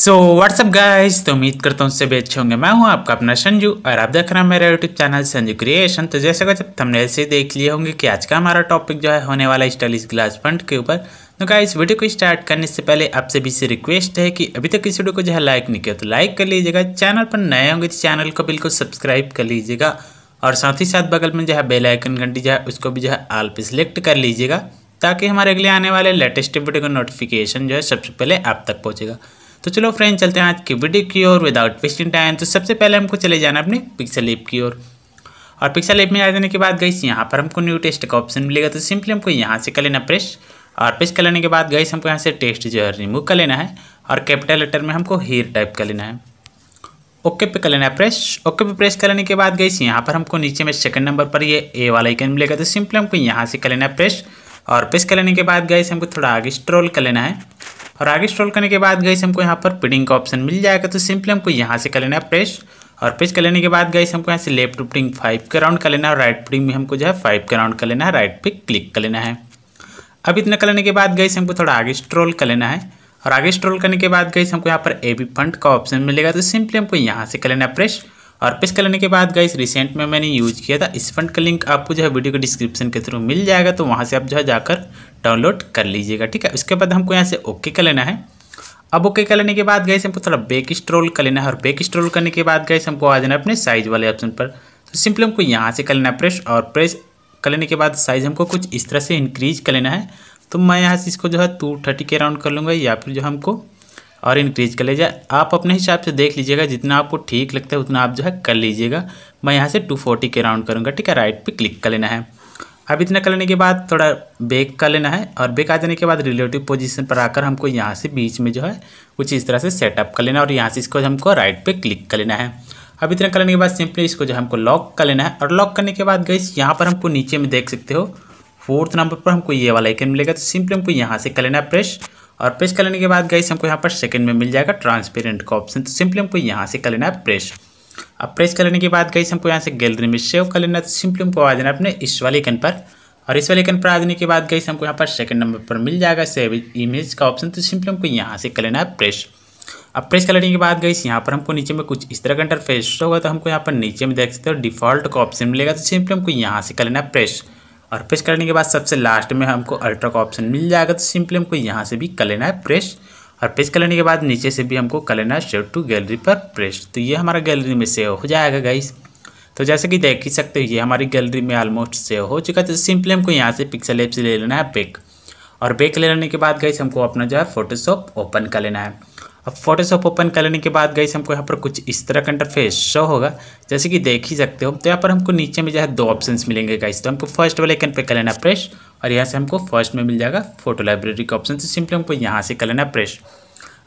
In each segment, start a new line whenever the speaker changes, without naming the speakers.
so what's up guys तो उम्मीद करता हूँ सभी अच्छे होंगे मैं हूँ आपका अपना संजू और आप देख रहे हैं मेरा यूट्यूब चैनल संजू क्रिएशन तो जैसे कि जब तुमने से देख लिए होंगे कि आज का हमारा टॉपिक जो है होने वाला स्टाइलिश ग्लास फंड के ऊपर तो इस वीडियो को स्टार्ट करने से पहले आपसे भी से रिक्वेस्ट है कि अभी तक इस वीडियो को जो है लाइक नहीं किया तो लाइक कर लीजिएगा चैनल पर नए होंगे तो चैनल को बिल्कुल सब्सक्राइब कर लीजिएगा और साथ ही साथ बगल में जो है बेलाइकन घंटी जो है उसको भी जो है आल पर सिलेक्ट कर लीजिएगा ताकि हमारे अगले आने वाले लेटेस्ट वीडियो का नोटिफिकेशन जो है सबसे पहले आप तक पहुँचेगा तो चलो फ्रेंड चलते हैं आज की वीडियो की ओर विदाउट वेस्टिंग टाइम तो सबसे पहले हमको चले जाना अपने पिक्सल एप की ओर और पिक्सल एप में आ जाने के बाद गई यहाँ पर हमको न्यू टेस्ट का ऑप्शन मिलेगा तो सिंपली हमको यहाँ से कर लेना प्रेस और प्रेस कर लेने के बाद गई हमको यहाँ से टेस्ट जो है रिमूव कर लेना है और कैपिटल लेटर में हमको हीर टाइप कर लेना है ओके पे कर लेना है प्रेस ओके पे प्रेस कर लेने के बाद गई यहाँ पर हमको नीचे में सेकंड नंबर पर ये ए वाला आइकन मिलेगा तो सिंपली हमको यहाँ से कर लेना है प्रेस और प्रेस कर लेने के बाद गई हमको थोड़ा आगे स्ट्रोल कर लेना है और आगे स्ट्रॉल करने के बाद गई हमको यहाँ पर प्रिंटिंग का ऑप्शन मिल जाएगा तो सिंपली हमको यहाँ से कर लेना है प्रेस और पेज कर लेने के बाद गई हमको यहाँ से लेफ्ट टू प्रिंग फाइव का राउंड कर लेना है और राइट प्रिंग में हमको जो है फाइव का राउंड कर लेना है राइट पे क्लिक कर लेना है अब इतना कर लेने के बाद गई हमको थोड़ा आगे स्ट्रोल कर लेना है और आगे स्ट्रोल करने के बाद गई हमको यहाँ पर ए बी फंड का ऑप्शन मिलेगा तो सिंपली हमको यहाँ से कर लेना है प्रेस और पेश करने के बाद गाइस रिसेंट में मैंने यूज़ किया था इस फंड का लिंक आपको जो है वीडियो के डिस्क्रिप्शन के थ्रू मिल जाएगा तो वहाँ से आप जो है जाकर डाउनलोड कर लीजिएगा ठीक है उसके बाद हमको यहाँ से ओके कर लेना है अब ओके कर लेने के बाद गैस हमको थोड़ा बैक स्ट्रोल कर लेना है और बैक स्ट्रोल करने के बाद गैस हमको आ जाना है अपने साइज वाले ऑप्शन पर तो सिंपली हमको यहाँ से कर लेना है प्रेस और प्रेस कर लेने के बाद साइज़ हमको कुछ इस तरह से इंक्रीज कर लेना है तो मैं यहाँ से इसको जो है टू थर्टी के राउंड कर लूँगा या फिर जो हमको और इंक्रीज कर लीजिए आप अपने हिसाब से देख लीजिएगा जितना आपको ठीक लगता है उतना आप जो है कर लीजिएगा मैं यहाँ से टू फोर्टी के राउंड करूँगा ठीक है राइट पे क्लिक कर लेना है अब इतना कर लेने के बाद थोड़ा बेक कर लेना है और बेक आ जाने के बाद रिलेटिव पोजीशन पर आकर हमको यहाँ से बीच में जो है कुछ इस तरह से सेटअप कर लेना है और यहाँ से इसको हमको राइट पे क्लिक कर लेना है अब इतना करने के बाद सिंपली इसको जो हमको लॉक कर लेना है और लॉक करने के बाद गई यहाँ पर हमको नीचे में देख सकते हो फोर्थ नंबर पर हमको ये वाला आइकन मिलेगा तो सिंपली हमको यहाँ से कर लेना है प्रेस और प्रेस कर लेने के बाद गाइस हमको यहाँ पर सेकंड में मिल जाएगा ट्रांसपेरेंट का ऑप्शन तो सिंपली हमको यहाँ से कर लेना है प्रेस अब प्रेस कर लेने के बाद गाइस हमको यहाँ से गैलरी में सेव कर लेना है तो सिंपली हमको आ जाना अपने इस वाले कन पर और इस वाले कन पर आ जाने के बाद गाइस हमको यहाँ पर सेकंड नंबर पर मिल जाएगा सेव इमेज का ऑप्शन तो सिंपली हमको यहाँ से कर लेना है प्रेस अब प्रेस कर लेने के बाद गई यहाँ पर हमको नीचे में कुछ इस तरह का इंटरफेस होगा तो हमको यहाँ पर नीचे में देख सकते हो डिफॉल्ट का ऑप्शन मिलेगा तो सिंपली हमको यहाँ से कर लेना है प्रेस और प्रेस करने के बाद सबसे लास्ट में हमको अल्ट्रा का ऑप्शन मिल जाएगा तो सिंपली हमको यहाँ से भी कर लेना है प्रेस और प्रेस कर लेने के बाद नीचे से भी हमको कर लेना है शेव टू गैलरी पर प्रेस तो ये हमारा गैलरी में सेव हो जाएगा गाइस तो जैसे कि देख ही सकते हो ये हमारी गैलरी में ऑलमोस्ट सेव हो चुका है तो सिंपली हमको यहाँ से पिक्सल एप से ले लेना है बेक और बेक ले लेने के बाद गाइस हमको अपना जो है फोटोशॉप ओपन कर लेना है अब फोटोशॉप ओपन करने के बाद गई हमको यहाँ पर कुछ इस तरह का इंटरफेस शो होगा जैसे कि देख ही सकते हो तो यहाँ पर हमको नीचे में जो है दो ऑप्शन मिलेंगे गाइस तो हमको फर्स्ट वाले आइकन पे कर लेना प्रेस और यहाँ से हमको फर्स्ट में मिल जाएगा फोटो लाइब्रेरी का ऑप्शन तो सिंपली हमको यहाँ से कर लेना प्रेस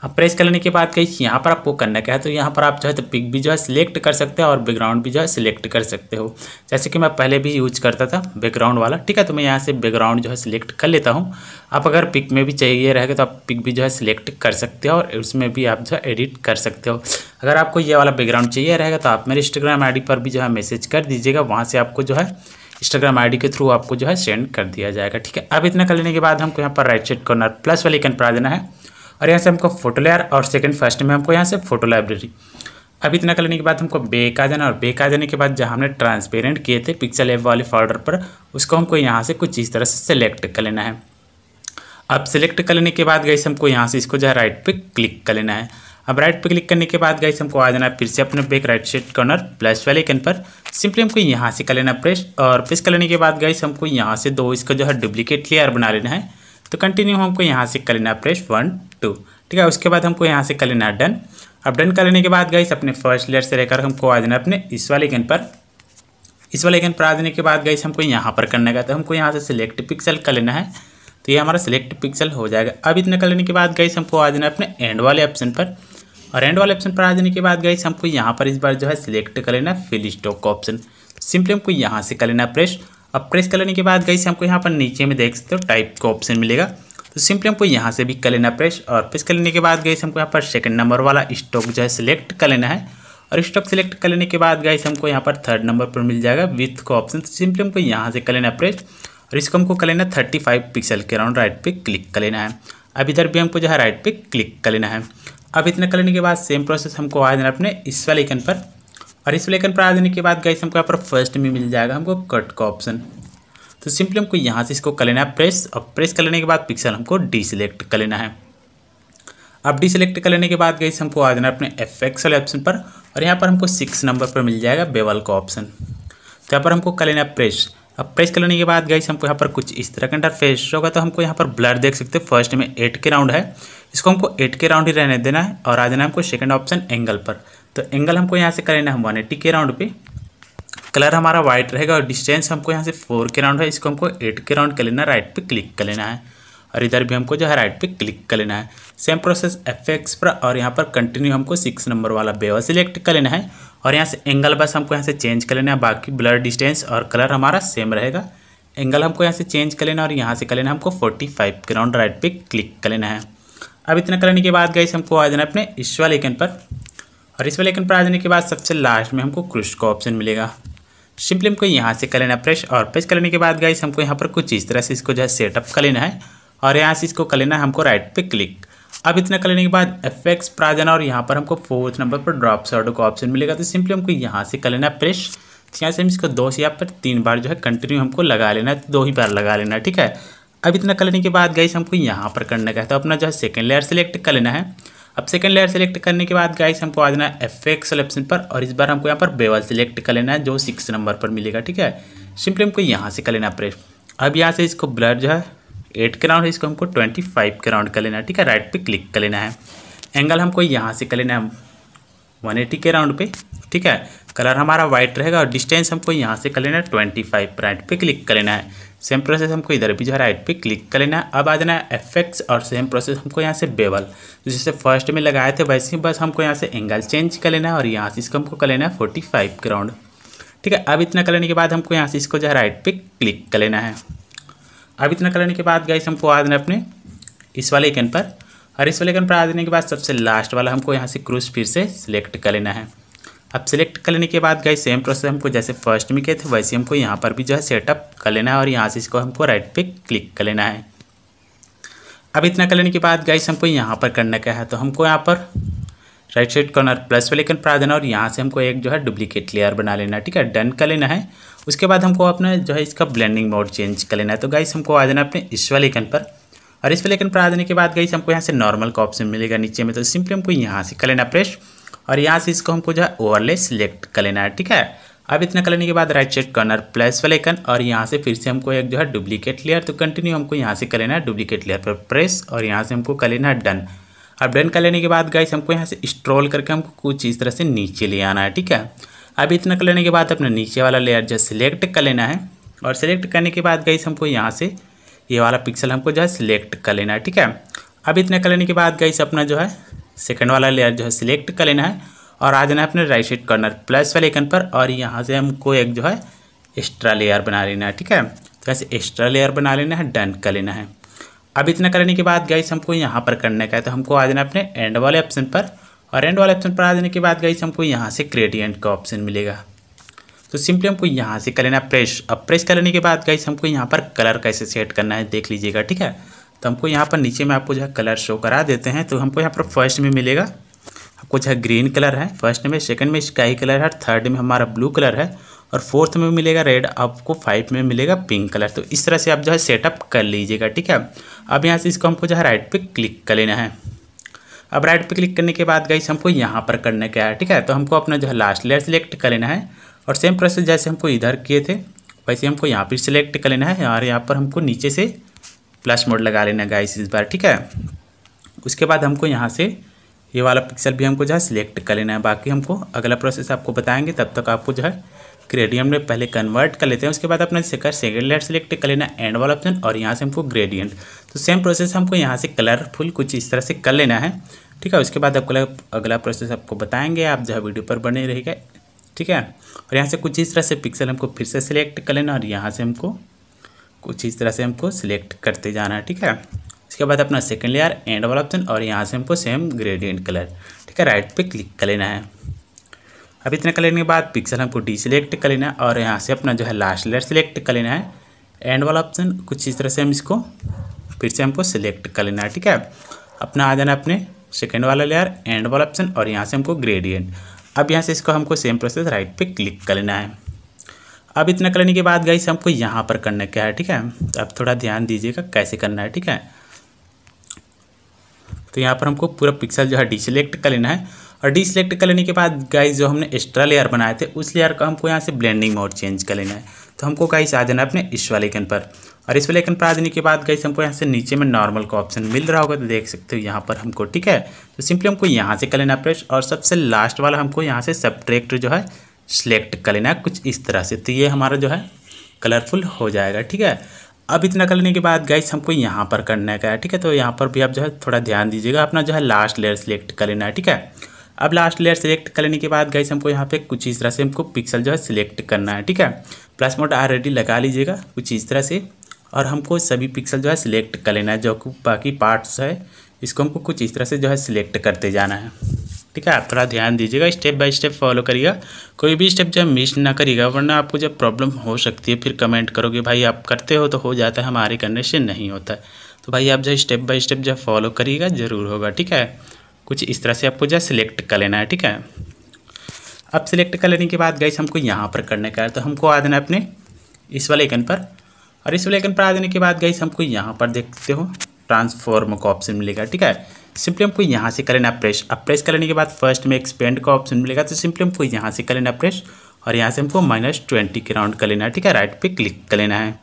अब प्रेस करने के बाद कहीं यहाँ पर आपको करना क्या है तो यहाँ पर आप जो है तो पिक भी जो है सिलेक्ट कर सकते हो और बैकग्राउंड भी जो है सिलेक्ट कर सकते हो जैसे कि मैं पहले भी यूज करता था बैकग्राउंड वाला ठीक है तो मैं यहाँ से बैकग्राउंड जो है सिलेक्ट कर लेता हूँ आप अगर पिक में भी चाहिए रहेगा तो आप पिक भी जो है सिलेक्ट कर सकते हो और उसमें भी आप जो है एडिट कर सकते हो अगर आपको ये वाला बैकग्राउंड चाहिए रहेगा तो आप मेरे इंस्टाग्राम आई पर भी जो है मैसेज कर दीजिएगा वहाँ से आपको जो है इंस्टाग्राम आईडी के थ्रू आपको जो है सेंड कर दिया जाएगा ठीक है अब इतना कर लेने के बाद हमको यहाँ पर राइट साइड कॉर्नर प्लस वाले कन पर आ जाना है और यहाँ से हमको फोटो लेयर और सेकंड फर्स्ट में हमको यहाँ से फोटो लाइब्रेरी अभी इतना कर लेने के बाद हमको बेक आ जाना और बेक आ जाने के बाद जहाँ हमने ट्रांसपेरेंट किए थे पिक्सल एप वाले फोल्डर पर उसको हमको यहाँ से कुछ इस तरह से सेलेक्ट कर लेना है अब सेलेक्ट कर लेने के बाद गई हमको यहाँ से इसको जो है राइट पर क्लिक कर लेना है अब राइट पर क्लिक करने के बाद गए हमको आ जाना है फिर से अपने back right side corner plus वाले कैन पर सिंपली हमको यहाँ से कर लेना प्रेस और प्रेस कर लेने के बाद गाइस हमको यहाँ से दो इसका जो है डुप्लीकेट लेयर बना लेना है तो कंटिन्यू हमको यहाँ से कर लेना प्रेस वन टू ठीक है उसके बाद हमको यहाँ से कर लेना डन अब डन कर लेने के बाद गई अपने फर्स्ट लेयर से लेकर हमको आ जाना अपने इस वाले गन पर इस वाले गन पर आ जाने के बाद गई हमको यहाँ पर करना है तो हमको यहाँ से सिलेक्ट पिक्सल कर लेना है तो ये हमारा सिलेक्ट पिक्सल हो जाएगा अब इतना कर लेने के बाद गई हमको आ जाना अपने एंड वाले ऑप्शन पर और एंड वाले ऑप्शन पर आ जाने के बाद गई हमको यहाँ पर इस बार जो है सिलेक्ट कर लेना फिल स्टॉक का ऑप्शन सिंपली हमको यहाँ से कर लेना प्रेस अब प्रेस कर लेने के बाद गई से हमको यहाँ पर नीचे में देख सकते हो टाइप का ऑप्शन मिलेगा तो सिंपली हमको यहाँ से भी कर लेना प्रेस और प्रेस कर लेने के बाद गई से हमको यहाँ पर सेकंड नंबर वाला स्टॉक जो है सिलेक्ट कर लेना है और स्टॉक सिलेक्ट कर लेने के बाद गई हमको यहाँ पर थर्ड नंबर पर मिल जाएगा विथ का ऑप्शन तो सिंपली हमको यहाँ से कर लेना प्रेस और इसको हमको कर लेना थर्टी फाइव पिक्सल के अराउंड राइट पे क्लिक कर लेना है अब इधर भी हमको जो है राइट पे क्लिक कर लेना है अब इतना कर लेने के बाद सेम प्रोसेस हमको आ जाना अपने इस वाले आइकन पर और इस लेखन पर आ देने के बाद गाइस हमको यहाँ पर फर्स्ट में मिल जाएगा हमको कट का ऑप्शन तो सिंपली हमको यहाँ से इसको कर लेना है प्रेस और प्रेस कर लेने के बाद पिक्सल हमको डिसलेक्ट कर लेना है अब डिसलेक्ट कर लेने के बाद गई हमको आ जाना अपने एफ एक्स वाले ऑप्शन पर और यहाँ पर हमको सिक्स नंबर पर मिल जाएगा बेवल का ऑप्शन तो यहाँ पर हमको कर लेना है प्रेस अब प्रेस कर लेने के बाद गई हमको यहाँ पर कुछ इस तरह का इंटरफेस होगा तो हमको यहाँ पर ब्लर देख सकते हैं फर्स्ट में एट के राउंड है इसको हमको एट के राउंड ही रहने देना है और आ जाना है हमको सेकेंड ऑप्शन एंगल पर तो एंगल हमको यहाँ से लेना है वन एट्टी के राउंड पे कलर हमारा वाइट रहेगा और डिस्टेंस हमको यहाँ से फोर के राउंड है इसको हमको एट के राउंड कर लेना राइट पे क्लिक कर लेना है और इधर भी हमको जो है राइट पे क्लिक कर लेना है सेम प्रोसेस एफ एक्स पर और यहाँ पर कंटिन्यू हमको सिक्स नंबर वाला बेवा सिलेक्ट कर लेना है और यहाँ से एंगल बस हमको यहाँ से चेंज कर लेना है बाकी ब्लर डिस्टेंस और कलर हमारा सेम रहेगा एंगल हमको यहाँ से चेंज कर लेना और यहाँ से कर लेना हमको फोर्टी फाइव के राउंड राइट पे क्लिक कर लेना है अब इतना करने के बाद गई हमको आ जाना अपने इस वाले पर और इस वाले आइकन पर आ जाने के बाद सबसे लास्ट में हमको क्रुश का ऑप्शन मिलेगा सिंपली हमको यहाँ से कर लेना प्रेस और प्रेस कर लेने के बाद गाइस हमको यहाँ पर कुछ इस तरह से इसको जो है सेटअप कर लेना है और यहाँ से इसको कर लेना है हमको राइट पे क्लिक अब इतना कर लेने के बाद एफ एक्स पर आ जाना और यहाँ पर हमको फोर्थ नंबर पर ड्रॉप शॉडो का ऑप्शन मिलेगा तो सिंपली हमको यहाँ से कर लेना प्रेस तो यहाँ से हम इसको दो से यहाँ पर तीन बार जो है कंटिन्यू हमको लगा लेना है दो ही बार लगा लेना है ठीक है अब इतना कर लेने के बाद गाइस हमको यहाँ पर करना का है तो अपना जो है सेकेंड लेयर सेलेक्ट कर लेना है अब सेकंड लेयर सेलेक्ट करने के बाद गाइस हमको आ जाना है एफ एक्सल ऑप्शन पर और इस बार हमको यहाँ पर बेवल सेलेक्ट कर लेना है जो सिक्स नंबर पर मिलेगा ठीक है सिंपली हमको यहाँ से कर लेना प्रेस अब यहाँ से इसको ब्लर जो है एट के राउंड है इसको हमको ट्वेंटी फाइव के राउंड कर लेना है ठीक है राइट पे क्लिक कर लेना है एंगल हमको यहाँ से कर लेना है वन एटी के राउंड पे ठीक है कलर हमारा व्हाइट रहेगा और डिस्टेंस हमको यहाँ से कर लेना है ट्वेंटी फाइव राइट पर क्लिक कर लेना है सेम प्रोसेस हमको इधर भी जो है राइट पे क्लिक कर लेना है अब आ जाना है एफेक्ट्स और सेम प्रोसेस हमको यहाँ से बेवल तो जैसे फर्स्ट में लगाए थे वैसे ही बस हमको यहाँ से एंगल चेंज कर लेना है और यहाँ से इसको हमको कर लेना है फोर्टी फाइव ग्राउंड ठीक है अब इतना कर लेने के बाद हमको यहाँ से इसको जो है राइट पे क्लिक कर लेना है अब इतना कर लेने के बाद गाइस हमको आ जाना है अपने इस वाले आइकन पर और इस वाले आइकन पर आ जाने के बाद सबसे लास्ट वाला हमको यहाँ से क्रूज फिर से सिलेक्ट कर लेना है अब सिलेक्ट कर लेने के बाद गाइस सेम प्रोसेस हमको जैसे फर्स्ट में किए थे वैसे हमको यहाँ पर भी जो है सेटअप कर लेना है और यहाँ से इसको हमको राइट पे क्लिक कर लेना है अब इतना कर लेने के बाद गाइस हमको यहाँ पर करना क्या है तो हमको यहाँ पर राइट साइड कॉर्नर प्लस वाले कन पड़ा देना और यहाँ से हमको एक जो है डुप्लीकेट लेयर बना लेना है ठीक है डन कर लेना है उसके बाद हमको अपना जो है इसका ब्लेंडिंग मोड चेंज कर लेना है तो गाइस हमको आ देना अपने इस वाले कन पर और इस वाले कन पर आ देने के बाद गाइस हमको यहाँ से नॉर्मल का ऑप्शन मिलेगा नीचे में तो सिंपली हमको यहाँ से कर लेना प्रेस और यहाँ से इसको हमको जो है ओवरले सिलेक्ट कर लेना है ठीक है अब इतना कर लेने के बाद राइट चेट कॉर्नर प्लस वाले कन और यहाँ से फिर से हमको एक जो है डुप्लीकेट लेयर तो कंटिन्यू हमको यहाँ से कर लेना है डुप्लीकेट लेयर पर प्रेस और यहाँ से हमको कर लेना है डन अब डन कर लेने के बाद गाइस हमको यहाँ से स्ट्रोल करके हमको कुछ इस तरह से नीचे ले आना है ठीक है अब इतना कर लेने के बाद अपना नीचे वाला लेयर जो सिलेक्ट कर लेना है और सिलेक्ट करने के बाद गाइस हमको यहाँ से ये वाला पिक्सल हमको जो है सिलेक्ट कर लेना है ठीक है अब इतना कर लेने के बाद गाइस अपना जो है सेकेंड वाला लेयर जो है सिलेक्ट कर लेना है और आ जाना है अपने राइट साइड कॉर्नर प्लस वाले आइकन पर और यहाँ से हमको एक जो है एक्स्ट्रा लेयर बना लेना है ठीक है तो ऐसे एक्स्ट्रा लेयर बना लेना है डन कर लेना है अब इतना करने के बाद गाइस हमको यहाँ पर करने का है तो हमको आ जाना अपने एंड वाले ऑप्शन पर और एंड वाले ऑप्शन पर आ जाने के बाद गाइस हमको यहाँ से ग्रेडियंट का ऑप्शन मिलेगा तो सिंपली हमको यहाँ से कर लेना प्रेस अब प्रेस करने के बाद गाइस हमको यहाँ पर कलर कैसे सेट करना है देख लीजिएगा ठीक है तो हमको यहाँ पर नीचे में आपको जो है कलर शो करा देते हैं तो हमको यहाँ पर फर्स्ट में मिलेगा आपको जो है ग्रीन कलर है फर्स्ट में सेकंड में स्काई कलर है थर्ड में हमारा ब्लू कलर है और फोर्थ में मिलेगा रेड आपको फाइव में मिलेगा पिंक कलर तो इस तरह से आप जो है सेटअप कर लीजिएगा ठीक है अब यहाँ से इसको हमको जो है राइट पर क्लिक कर लेना है अब राइट पर क्लिक करने के बाद गई हमको यहाँ पर करने का है ठीक है तो हमको अपना जो है लास्ट लेयर सेलेक्ट कर लेना है और सेम प्रोसेस जैसे हमको इधर किए थे वैसे हमको यहाँ पर सिलेक्ट कर लेना है और यहाँ पर हमको नीचे से प्लस मोड लगा लेना गाइस इस बार ठीक है उसके बाद हमको यहाँ से ये वाला पिक्सल भी हमको जो है सिलेक्ट कर लेना है बाकी हमको अगला प्रोसेस आपको बताएंगे तब तक आपको जो है ग्रेडियंट में पहले कन्वर्ट कर लेते हैं उसके बाद अपना कर सेकेंड लेट सेलेक्ट कर लेना एंड वाला ऑप्शन और यहाँ से हमको ग्रेडियंट तो सेम प्रोसेस हमको यहाँ से कलरफुल कुछ इस तरह से कर लेना है ठीक है उसके बाद आपको अगला प्रोसेस आपको बताएंगे आप जो है वीडियो पर बने रहेगा ठीक है और यहाँ से कुछ इस तरह से पिक्सल हमको फिर से सिलेक्ट कर लेना और यहाँ से हमको कुछ इस तरह से हमको सिलेक्ट करते जाना है ठीक है इसके बाद अपना सेकेंड लेयर एंड वाला ऑप्शन और यहाँ से हमको सेम ग्रेडियंट कलर ठीक है राइट पे क्लिक कर लेना है अब इतना कर लेने के बाद पिक्सल हमको डी सिलेक्ट कर लेना है और यहाँ से अपना जो है लास्ट लेयर सिलेक्ट कर लेना है एंड वाला ऑप्शन कुछ इस तरह से हम इसको फिर से हमको सिलेक्ट कर लेना है ठीक है अपना आ जाना अपने सेकेंड वाला लेयर एंड वाला ऑप्शन और यहाँ से हमको ग्रेडियंट अब यहाँ से इसको हमको सेम प्रोसेस राइट पे क्लिक कर लेना है अब इतना करने के बाद गई हमको यहाँ पर करने क्या है ठीक है तो अब थोड़ा ध्यान दीजिएगा कैसे करना है ठीक है तो यहाँ पर हमको पूरा पिक्सल जो है डिसलेक्ट कर लेना है और डिसलेक्ट कर लेने के बाद गाइस जो हमने एक्स्ट्रा लेयर बनाए थे उस लेयर का हमको यहाँ से ब्लेंडिंग मोड चेंज कर लेना है तो हमको गाइस आ जाना है अपने इस वाले पर और इस वाले पर आ जाने के बाद गाइस हमको यहाँ से नीचे में नॉर्मल का ऑप्शन मिल रहा होगा तो देख सकते हो यहाँ पर हमको ठीक है तो सिंपली हमको यहाँ से कर लेना प्रेस और सबसे लास्ट वाला हमको यहाँ से सब्ट्रैक्ट जो है सेलेक्ट कर लेना कुछ इस तरह से तो ये हमारा जो है कलरफुल हो जाएगा ठीक है अब इतना करने के बाद गाइस हमको यहाँ पर करने का है ठीक है तो यहाँ पर भी आप जो है थोड़ा ध्यान दीजिएगा अपना जो है लास्ट लेयर सेलेक्ट कर लेना है ठीक है अब लास्ट लेयर सेलेक्ट कर लेने के बाद गाइस हमको यहाँ पे कुछ इस तरह से हमको पिक्सल जो है सिलेक्ट करना है ठीक है प्लस मोड ऑलरेडी लगा लीजिएगा कुछ इस तरह से और हमको सभी पिक्सल जो है सिलेक्ट कर लेना है जो बाकी पार्ट्स है इसको हमको कुछ इस तरह से जो है सिलेक्ट करते जाना है ठीक है आप थोड़ा ध्यान दीजिएगा स्टेप बाय स्टेप फॉलो करिएगा कोई भी स्टेप जब मिस ना करिएगा वरना आपको जब प्रॉब्लम हो सकती है फिर कमेंट करोगे भाई आप करते हो तो हो जाता है हमारे करने से नहीं होता है तो भाई आप जो है स्टेप बाय स्टेप जब फॉलो करिएगा ज़रूर होगा ठीक है कुछ इस तरह से आपको जो है सिलेक्ट कर लेना है ठीक है अब सिलेक्ट कर लेने के बाद गैस हमको यहाँ पर करने का है तो हमको आ देना अपने इस वाले आइकन पर और इस वाले आइकन पर आ देने के बाद गैस हमको यहाँ पर देखते हो ट्रांसफॉर्म का ऑप्शन मिलेगा ठीक है सिंपली हमको यहाँ से कर लेना प्रेस अब प्रेस कर लेने के बाद फर्स्ट में एक्सपेंड का ऑप्शन मिलेगा तो सिंपली हमको यहाँ से कर लेना प्रेस और यहाँ से हमको माइनस ट्वेंटी के राउंड कर लेना है ठीक है राइट पे क्लिक कर लेना है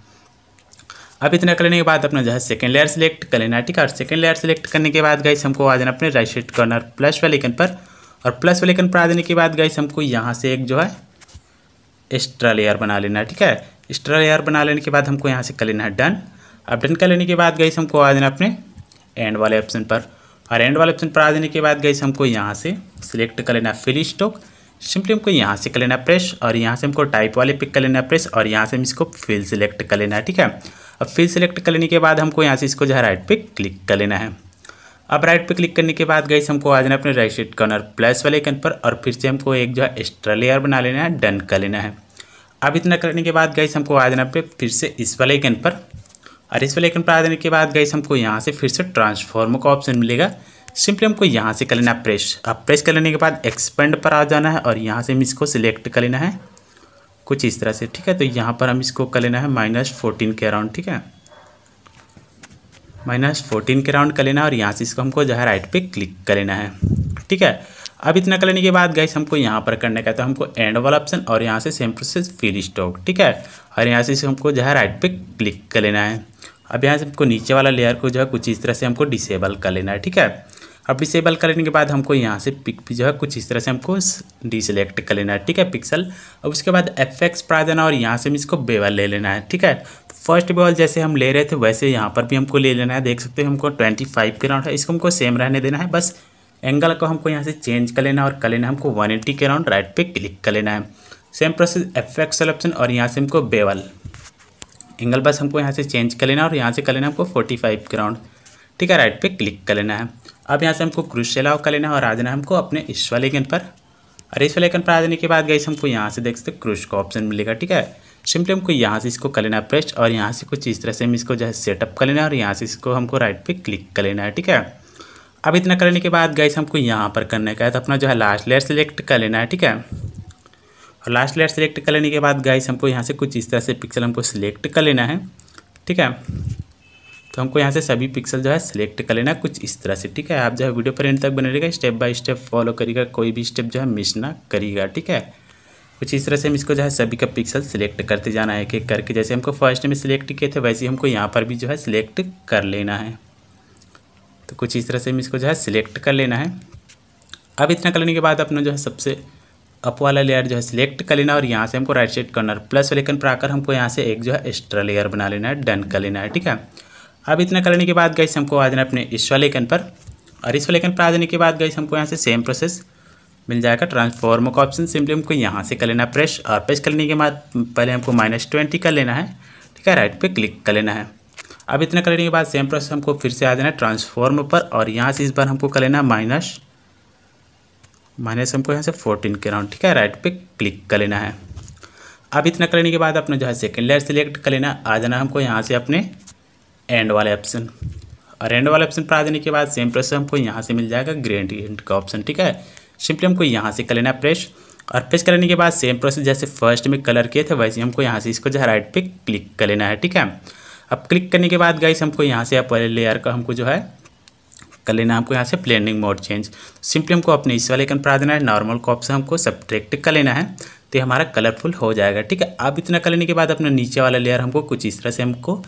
अब इतना करने के बाद अपना जो है सेकेंड लेयर सेलेक्ट कर लेना है ठीक है और सेकेंड लेयर सेलेक्ट करने के बाद गाइस हमको आ जाना अपने राइट साइड कॉर्नर प्लस वाले आइकन पर और प्लस वाले आइकन पर आ जाने के बाद गाइस हमको यहाँ से एक जो है एक्स्ट्रा लेयर बना लेना है ठीक है एक्स्ट्रा लेयर बना लेने के बाद हमको यहाँ से कर लेना है डन अब डन कर लेने के बाद गाइस हमको आ जाना अपने एंड वाले ऑप्शन पर और एंड वाले ऑप्शन पर आ जाने के बाद गई हमको यहाँ से सिलेक्ट कर लेना फिल स्टॉक सिंपली हमको यहाँ से कर लेना प्रेस और यहाँ से हमको टाइप वाले पिक कर लेना प्रेस और यहाँ से हम इसको फिल सिलेक्ट कर लेना है ठीक है अब फिल सिलेक्ट कर लेने के बाद हमको यहाँ से इसको जो है राइट पे क्लिक कर लेना है अब राइट पे क्लिक करने के बाद गई हमको आ जाना अपने राइट साइड कॉर्नर प्लस वाले कन पर और फिर से हमको एक जो है एक्स्ट्रा लेयर बना लेना है डन कर लेना है अब इतना करने के बाद गई हमको आ जाना पे फिर से इस वाले कन पर और इस वाले आइकन पर आ देने के बाद गई हमको यहाँ से फिर से ट्रांसफॉर्मर का ऑप्शन मिलेगा सिंपली हमको यहाँ से कर लेना प्रेस अब प्रेस कर लेने के बाद एक्सपेंड पर आ जाना है और यहाँ से हम इसको सिलेक्ट कर लेना है कुछ इस तरह से ठीक है तो यहाँ पर हम इसको कर लेना है माइनस फोर्टीन के अराउंड ठीक है माइनस फोर्टीन के राउंड कर लेना है और यहाँ से इसको हमको जो है राइट पे क्लिक कर लेना है ठीक है अब इतना कर लेने के बाद गैस हमको यहाँ पर करने का तो हमको एंड वाला ऑप्शन और यहाँ से सेम प्रोसेस फिर स्टॉक ठीक है और यहाँ से इसको हमको जो है राइट पे क्लिक कर लेना है अब यहाँ से हमको नीचे वाला लेयर को जो है कुछ इस तरह से हमको डिसेबल कर लेना है ठीक है अब डिसेबल करने के बाद हमको यहाँ से पिक जो है कुछ इस तरह से हमको डिसलेक्ट कर लेना है ठीक है पिक्सल अब उसके बाद एफ एक्स आ देना और यहाँ से हम इसको बेवल ले लेना है ठीक है फर्स्ट बॉल जैसे हम ले रहे थे वैसे यहाँ पर भी हमको ले लेना है देख सकते हैं हमको ट्वेंटी फाइव के राउंड है इसको हमको सेम रहने देना है बस एंगल को हमको यहाँ से चेंज कर लेना है और कर लेना है हमको वन एट्टी के राउंड राइट पर क्लिक कर लेना है same process F X option और यहाँ से हमको बेवल एंगल बस हमको यहाँ से चेंज कर लेना और यहाँ से कर लेना हमको फोर्टी फाइव ग्राउंड ठीक है राइट पे क्लिक कर लेना है अब यहाँ से हमको क्रूज सेलाव कर लेना है और आ जाना हमको अपने इस वाले आइकन पर और इस वाले आइकन पर आ जाने के बाद गई हमको यहाँ से देख सकते क्रूज का ऑप्शन मिलेगा ठीक है सिंपली हमको यहाँ से इसको कर लेना है प्रेस और यहाँ से कुछ इस तरह से हम इसको जो है सेटअप कर लेना है और यहाँ से इसको हमको राइट पे क्लिक कर लेना है ठीक है अब इतना करने के बाद गैस हमको यहाँ पर करने का है तो अपना जो है लास्ट लेयर सेलेक्ट कर लेना है ठीक है और लास्ट लेयर सेलेक्ट कर लेने के बाद गाइस हमको यहाँ से कुछ इस तरह से पिक्सल हमको सिलेक्ट कर लेना है ठीक है तो हमको यहाँ से सभी पिक्सल जो है सिलेक्ट कर लेना कुछ इस तरह से ठीक है आप जो है वीडियो पर एंड तक बने रहेगा स्टेप बाय स्टेप फॉलो करिएगा कोई भी स्टेप जो है मिस ना करिएगा ठीक है कुछ इस तरह से हम इसको जो है सभी का पिक्सल सिलेक्ट करते जाना है एक एक करके जैसे हमको फर्स्ट में सिलेक्ट किए थे वैसे ही हमको यहाँ पर भी जो है सिलेक्ट कर लेना है तो कुछ इस तरह से हम इसको जो है सिलेक्ट कर लेना है अब इतना करने के बाद अपना जो है सबसे अप वाला लेयर जो है सिलेक्ट कर लेना और यहाँ से हमको राइट साइड कॉर्नर प्लस वाले कन पर आकर हमको यहाँ से एक जो है एक्स्ट्रा लेयर बना लेना है डन कर लेना है ठीक है अब इतना करने के बाद गई हमको आ जाना अपने इस वाले कन पर और इस वाले कन पर आ जाने के बाद गई हमको यहाँ से सेम प्रोसेस मिल जाएगा ट्रांसफॉर्म का ऑप्शन सिंपली हमको यहाँ से कर लेना है प्रेस और प्रेस करने के बाद पहले हमको माइनस ट्वेंटी कर लेना है ठीक है राइट पे क्लिक कर लेना है अब इतना करने के बाद सेम प्रोसेस हमको फिर से आ जाना है ट्रांसफॉर्म पर और यहाँ से इस बार हमको कर लेना है माइनस माइनस हमको यहाँ से फोर्टीन के राउंड ठीक है राइट पे क्लिक कर लेना है अब इतना करने के बाद अपने जो है सेकेंड लेयर सेलेक्ट कर लेना आ जाना हमको यहाँ से अपने एंड वाले ऑप्शन और एंड वाले ऑप्शन पर आ जाने के बाद सेम प्रेस हमको यहाँ से मिल जाएगा ग्रेड का ऑप्शन ठीक है सिंपली हमको यहाँ से कर लेना प्रेस और प्रेस करने के बाद सेम प्रोसेस जैसे फर्स्ट में कलर किए थे वैसे हमको यहाँ से इसको जो है राइट पे क्लिक कर लेना है ठीक है अब क्लिक करने के बाद गाइस हमको यहाँ से आप लेयर का हमको जो है कर लेना हमको यहाँ से प्लेनिंग मोड चेंज सिंपली हमको अपने इस वाले कन पर आ देना है नॉर्मल कॉप से हमको सब्ट्रैक्ट कर लेना है तो ये हमारा कलरफुल हो जाएगा ठीक है अब इतना कर लेने के बाद अपना नीचे वाला लेयर हमको कुछ इस तरह से हमको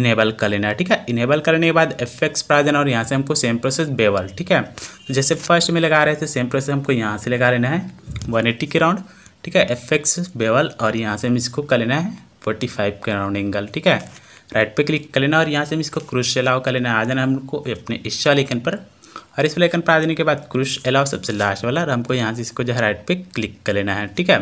इनेबल कर लेना है ठीक है इनेबल करने के बाद एफ एक्स पर आ और यहाँ से हमको सेम प्रोसेस बेवल ठीक है तो जैसे फर्स्ट में लगा रहे थे सेम प्रोसेस हमको यहाँ से लगा लेना है वन एट्टी के राउंड ठीक है एफ एक्स बेवल और यहाँ से हम इसको कर लेना है फोर्टी फाइव के राउंड एंगल ठीक है राइट पे क्लिक कर लेना और यहाँ से हम इसको क्रूश अलाव कर लेना आ जाना हमको अपने इस लेखन पर और इस लेखन पर आ जाने के बाद क्रूश अलाव सबसे लास्ट वाला और हमको यहाँ से इसको जो है राइट पे क्लिक कर लेना है ठीक है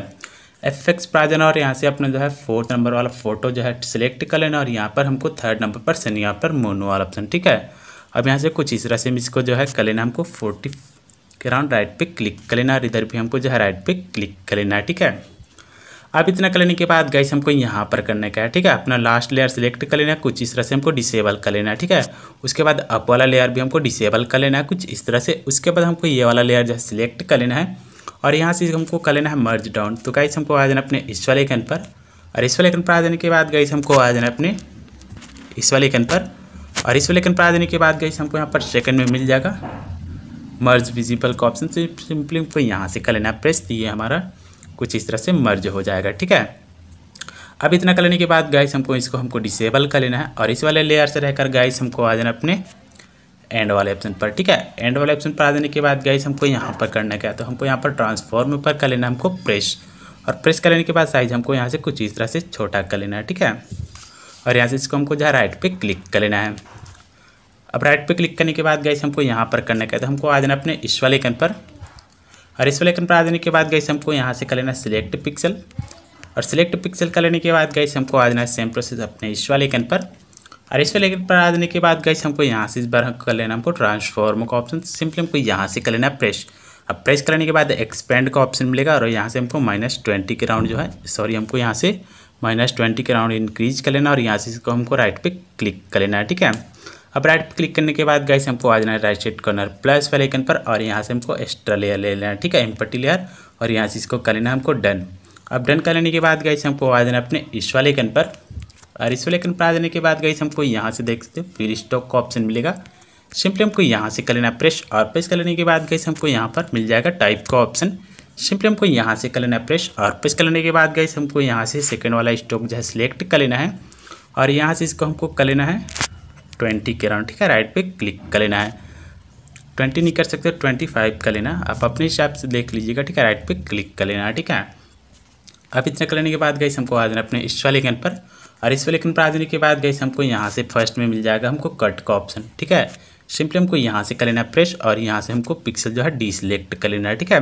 एफ एक्स पर आ जाना और यहाँ से अपना जो है फोर्थ नंबर वाला फोटो जो है सिलेक्ट कर लेना और यहाँ पर हमको थर्ड नंबर पर सनी यहाँ पर मोनो वाला ऑप्शन ठीक है अब यहाँ से कुछ इस तरह से हम इसको जो है कर लेना हमको फोर्टी के राउंड राइट पे क्लिक कर लेना और इधर भी हमको जो है राइट पे क्लिक कर लेना ठीक है अब इतना कर लेने के बाद गैस हमको यहाँ पर करने का है ठीक है अपना लास्ट लेयर सिलेक्ट कर लेना है कुछ इस तरह से हमको डिसेबल कर लेना है ठीक है उसके बाद अप वाला लेयर भी हमको डिसेबल कर लेना है कुछ इस तरह से उसके बाद हमको ये वाला लेयर जो है सिलेक्ट कर लेना है और यहाँ से हमको कर लेना है मर्ज डाउन तो गैस हमको आ जाना अपने इस वाले आइकन पर और इस वाले आइकन पर आ जाने के बाद गैस हमको आ जाना अपने इस वाले आइकन पर और इस वाले कन पर आ जाने के बाद गैस हमको यहाँ पर सेकंड में मिल जाएगा मर्ज विजिबल का ऑप्शन सिंपली हमको यहाँ से कर लेना है प्रेस ये हमारा कुछ इस तरह से मर्ज हो जाएगा ठीक है अब इतना कर लेने के बाद गाइस हमको इसको हमको डिसेबल कर लेना है और इस वाले लेयर से रहकर गाइस हमको आ जाना अपने एंड वाले ऑप्शन पर ठीक है एंड वाले ऑप्शन पर आ जाने के बाद गाइस हमको यहाँ पर करना क्या तो हमको यहाँ पर ट्रांसफॉर्म पर कर लेना हमको प्रेस और प्रेस कर लेने के बाद साइज हमको यहाँ से कुछ इस तरह से छोटा कर लेना है ठीक है और यहाँ से इसको हमको जहाँ राइट पर क्लिक कर लेना है अब राइट पर क्लिक करने के बाद गाइस हमको यहाँ पर करना क्या तो हमको आ जाना अपने इस वाले कन पर और इस वाले पर आ जाने के बाद गई हमको यहाँ से कर लेना सिलेक्ट पिक्सल और सिलेक्ट पिक्सल कर लेने के बाद गई हमको आ जाना सेम प्रोसेस अपने इस वाले पर और इस वाले पर आ जाने के बाद गई हमको यहाँ से इस बार कर लेना हमको ट्रांसफॉर्म का ऑप्शन सिंपली हमको यहाँ से कर लेना प्रेस अब प्रेस करने के बाद एक्सपेंड का ऑप्शन मिलेगा और यहाँ से हमको माइनस ट्वेंटी के राउंड जो है सॉरी हमको यहाँ से माइनस ट्वेंटी के राउंड इंक्रीज कर लेना और यहाँ से इसको हमको राइट पे क्लिक कर लेना है ठीक है अब राइट क्लिक करने के बाद गाइस हमको आ जाना है राइट साइड कॉर्नर प्लस वाले आइकन पर और यहाँ से हमको एक्स्ट्रा लेयर ले लेना है ठीक है एम्पटी लेयर और यहाँ से इसको कर लेना हमको डन अब डन कर लेने के बाद गाइस हमको आ जाना अपने इस वाले आइकन पर और इस वाले आइकन पर आ जाने के बाद गाइस हमको यहाँ से देख सकते हो फिर स्टॉक का ऑप्शन मिलेगा सिंपली हमको यहाँ से कर लेना प्रेस और प्रेस कर लेने के बाद गाइस हमको यहाँ पर मिल जाएगा टाइप का ऑप्शन सिंपली हमको यहाँ से कर लेना प्रेस और प्रेस कर लेने के बाद गाइस हमको यहाँ से सेकेंड वाला स्टॉक जो है सिलेक्ट कर लेना है और यहाँ से इसको हमको कर लेना है ट्वेंटी के राउंड ठीक है राइट पे क्लिक कर लेना है ट्वेंटी नहीं कर सकते ट्वेंटी फाइव का लेना आप अपने हिसाब से देख लीजिएगा ठीक है राइट पे क्लिक कर लेना ठीक है अब इतना करने के बाद गई हमको आ जाना अपने इस वाले लेखन पर और इस वाले लेखन पर आ जाने के बाद गई हमको यहाँ से फर्स्ट में मिल जाएगा हमको कट का ऑप्शन ठीक है सिंपली हमको यहाँ से कर लेना प्रेस और यहाँ से हमको पिक्सल जो है डी सेलेक्ट कर लेना है ठीक है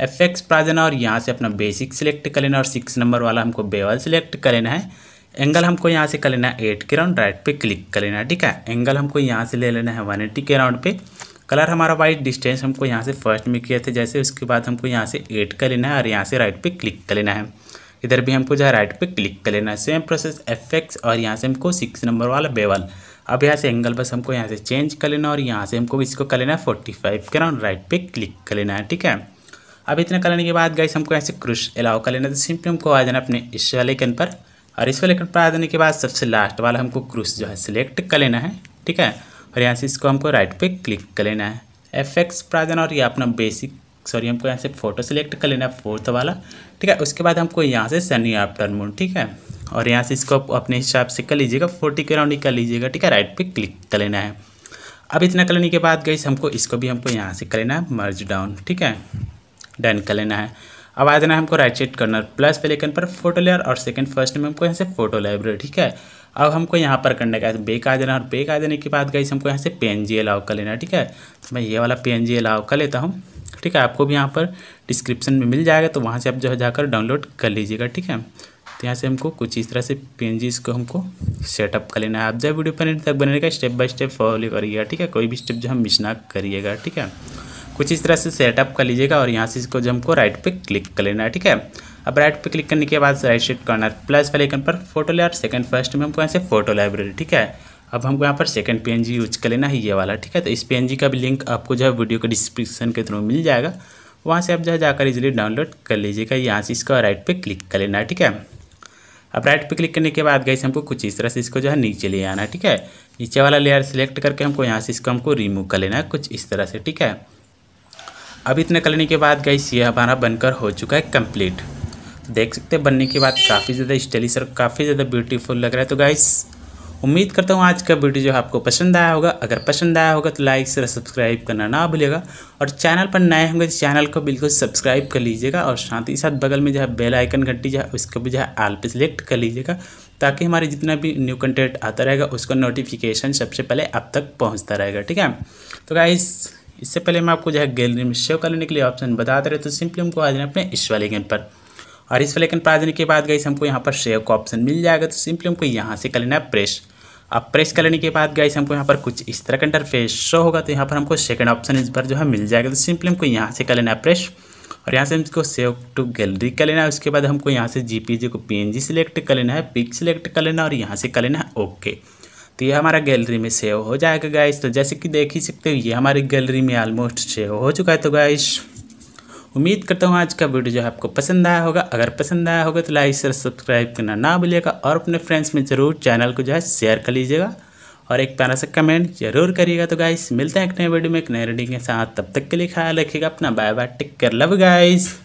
एफ एक्स जाना और यहाँ से अपना बेसिक सिलेक्ट कर लेना और सिक्स नंबर वाला हमको बेवल सिलेक्ट कर लेना है एंगल हमको यहाँ से कर लेना है एट के राउंड राइट पे क्लिक कर लेना है ठीक है एंगल हमको यहाँ से ले लेना है वन एट्टी के राउंड पे कलर हमारा वाइट डिस्टेंस हमको यहाँ से फर्स्ट में किया था जैसे उसके बाद हमको यहाँ से एट कर लेना है और यहाँ से राइट पे क्लिक कर लेना है इधर भी हमको जो है राइट पे क्लिक कर लेना है सेम प्रोसेस एफेक्ट्स और यहाँ से हमको सिक्स नंबर वाला बेवल अब यहाँ से एंगल बस हमको यहाँ से चेंज कर लेना और यहाँ से हमको इसको कर लेना है फोर्टी फाइव के राउंड राइट पे क्लिक कर लेना है ठीक है अब इतना करने के बाद गाइस हमको यहाँ से क्रूश अलाउ कर लेना तो सिंपली हमको आ जाना अपने इस वाले कन पर और इसको इलेक्ट्रॉन पा देने के बाद सबसे लास्ट वाला हमको क्रूस जो है सिलेक्ट कर लेना है ठीक है और यहाँ से इसको हमको राइट पे क्लिक कर लेना है एफ एक्स प्राजन और ये अपना बेसिक सॉरी हमको यहाँ से फोटो सेलेक्ट कर लेना है फोर्थ वाला ठीक है उसके बाद हमको यहाँ से सनी आफ्टर मून ठीक है और यहाँ से इसको आप अपने हिसाब से कर लीजिएगा फोर्टी के राउंड कर लीजिएगा ठीक है राइट पे क्लिक कर लेना है अब इतना कर लेने के बाद गई हमको इसको भी हमको यहाँ से कर लेना है मर्ज डाउन ठीक है डन कर लेना है अब आ जाना है हमको राइट साइड कॉर्नर प्लस पे आइकन पर फोटो लेयर और सेकंड फर्स्ट में हमको यहाँ से फोटो लाइब्रेरी ठीक है अब हमको यहाँ पर करना का बेक आ जाना और बेक आ जाने के बाद गई हमको यहाँ से पी एन जी अलाउ कर लेना है ठीक है तो मैं ये वाला पी एन जी अलाउ कर लेता हूँ ठीक है आपको भी यहाँ पर डिस्क्रिप्शन में मिल जाएगा तो वहाँ से आप जो है जाकर डाउनलोड कर लीजिएगा ठीक है तो यहाँ से हमको कुछ इस तरह से पी को हमको सेटअप कर लेना है आप जब वीडियो पर तक बनेगा स्टेप बाय स्टेप फॉलो करिएगा ठीक है कोई भी स्टेप जो हम मिस ना करिएगा ठीक है कुछ इस तरह से सेटअप कर लीजिएगा और यहाँ से इसको जो हमको राइट पे क्लिक कर लेना है ठीक है अब राइट पे क्लिक करने के बाद राइट साइड कॉर्नर प्लस वाले आइकन पर फोटो लेयर सेकंड फर्स्ट में हमको यहाँ से फोटो लाइब्रेरी ठीक है अब हमको यहाँ पर सेकंड पीएनजी यूज कर लेना है ये वाला ठीक है तो इस पीएनजी का भी लिंक आपको जो है वीडियो के डिस्क्रिप्शन के थ्रू मिल जाएगा वहाँ से आप जो है जाकर इजिली डाउनलोड कर लीजिएगा यहाँ से इसको राइट पे क्लिक कर लेना है ठीक है अब राइट पे क्लिक करने के बाद गई हमको कुछ इस तरह से इसको जो है नीचे ले आना ठीक है नीचे वाला लेयर सेलेक्ट करके हमको यहाँ से इसको हमको रिमूव कर लेना है कुछ इस तरह से ठीक है अब इतना करने के बाद गाइस ये हमारा बनकर हो चुका है कंप्लीट तो देख सकते हैं बनने के बाद काफ़ी ज़्यादा स्टाइलिश और काफ़ी ज़्यादा ब्यूटीफुल लग रहा है तो गाइस उम्मीद करता हूँ आज का वीडियो जो आपको पसंद आया होगा अगर पसंद आया होगा तो लाइक से सब्सक्राइब करना ना भूलिएगा और चैनल पर नए होंगे तो चैनल को बिल्कुल सब्सक्राइब कर लीजिएगा और साथ ही साथ बगल में जो है बेल आइकन घंटी जो है उसको भी जो है आल पे सिलेक्ट कर लीजिएगा ताकि हमारे जितना भी न्यू कंटेंट आता रहेगा उसका नोटिफिकेशन सबसे पहले अब तक पहुँचता रहेगा ठीक है तो गाइस इससे पहले मैं आपको जो है गैलरी में सेव करने के लिए ऑप्शन बताते रहे तो सिंपली हमको आ जाना अपने इस वाले गेम पर और इस वाले गेम पर आ जाने के बाद गई हमको यहाँ पर सेव का ऑप्शन मिल जाएगा तो सिंपली हमको यहाँ से कर लेना है प्रेस अब प्रेस कर लेने के बाद गई हमको यहाँ पर कुछ इस तरह का इंटरफेस शो होगा तो यहाँ पर हमको सेकंड ऑप्शन इस पर जो है मिल जाएगा तो सिंपली हमको यहाँ से कर लेना है प्रेस और यहाँ से हमको सेव टू गैलरी कर लेना है उसके बाद हमको यहाँ से जी को पीएनजी सिलेक्ट कर लेना है पिक सिलेक्ट कर लेना और यहाँ से कर लेना है ओके तो ये हमारा गैलरी में सेव हो जाएगा गाइस तो जैसे कि देख ही सकते हो ये हमारी गैलरी में ऑलमोस्ट सेव हो चुका है तो गाइस उम्मीद करता हूँ आज का वीडियो जो है आपको पसंद आया होगा अगर पसंद आया होगा तो लाइक शेयर सब्सक्राइब करना ना भूलिएगा और अपने फ्रेंड्स में ज़रूर चैनल को जो है शेयर कर लीजिएगा और एक प्यारा सा कमेंट जरूर करिएगा तो गाइस मिलते हैं एक नए वीडियो में एक नए रीडिंग के साथ तब तक के लिए ख्याल रखिएगा अपना बाय बाय टिक कर लव गाइज